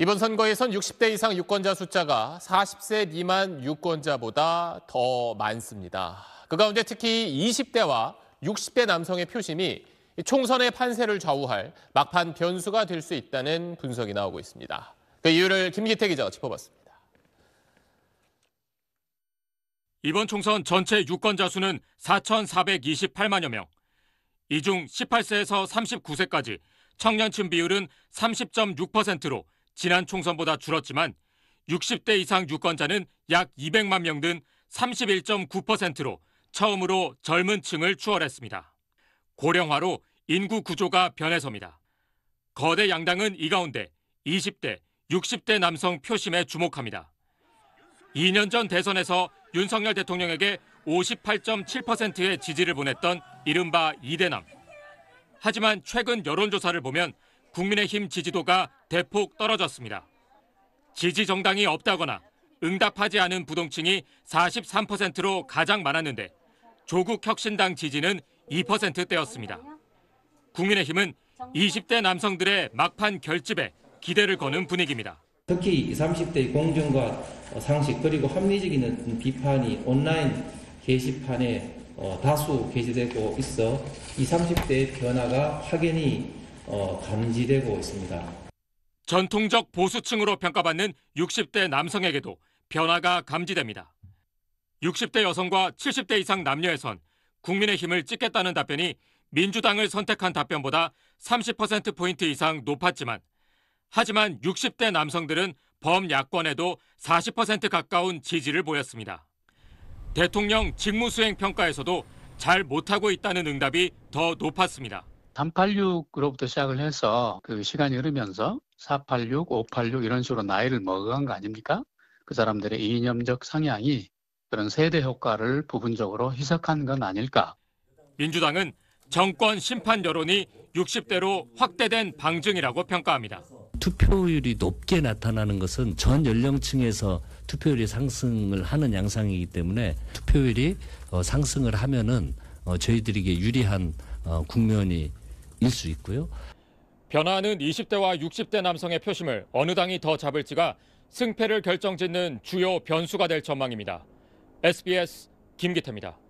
이번 선거에선 60대 이상 유권자 숫자가 40세 미만 유권자보다 더 많습니다. 그 가운데 특히 20대와 60대 남성의 표심이 총선의 판세를 좌우할 막판 변수가 될 수 있다는 분석이 나오고 있습니다. 그 이유를 김기태 기자가 짚어봤습니다. 이번 총선 전체 유권자 수는 4,428만여 명. 이 중 18세에서 39세까지 청년층 비율은 30.6%로 지난 총선보다 줄었지만 60대 이상 유권자는 약 200만 명 등 31.9%로 처음으로 젊은 층을 추월했습니다. 고령화로 인구 구조가 변해섭니다. 거대 양당은 이 가운데 20대, 60대 남성 표심에 주목합니다. 2년 전 대선에서 윤석열 대통령에게 58.7%의 지지를 보냈던 이른바 이대남. 하지만 최근 여론조사를 보면 국민의힘 지지도가 대폭 떨어졌습니다. 지지 정당이 없다거나 응답하지 않은 부동층이 43%로 가장 많았는데 조국 혁신당 지지는 2%대였습니다. 국민의힘은 20대 남성들의 막판 결집에 기대를 거는 분위기입니다. 특히 20, 30대의 공정과 상식 그리고 합리적인 비판이 온라인 게시판에 어, 다수 게시되고 있어 20, 30대의 변화가 확연히 어, 감지되고 있습니다. 전통적 보수층으로 평가받는 60대 남성에게도 변화가 감지됩니다. 60대 여성과 70대 이상 남녀에선 국민의 힘을 찍겠다는 답변이 민주당을 선택한 답변보다 30%포인트 이상 높았지만 하지만 60대 남성들은 범야권에도 40% 가까운 지지를 보였습니다. 대통령 직무수행 평가에서도 잘 못하고 있다는 응답이 더 높았습니다. 386으로부터 시작을 해서 그 시간이 흐르면서 486, 586 이런 식으로 나이를 먹어간 거 아닙니까? 그 사람들의 이념적 성향이 그런 세대 효과를 부분적으로 희석한 건 아닐까. 민주당은 정권 심판 여론이 60대로 확대된 방증이라고 평가합니다. 투표율이 높게 나타나는 것은 전 연령층에서 투표율이 상승을 하는 양상이기 때문에 투표율이 어, 상승을 하면은 어, 저희들에게 유리한 어, 국면이 일수 있고요. 변화는 20대와 60대 남성의 표심을 어느 당이 더 잡을지가 승패를 결정짓는 주요 변수가 될 전망입니다. SBS 김기태입니다.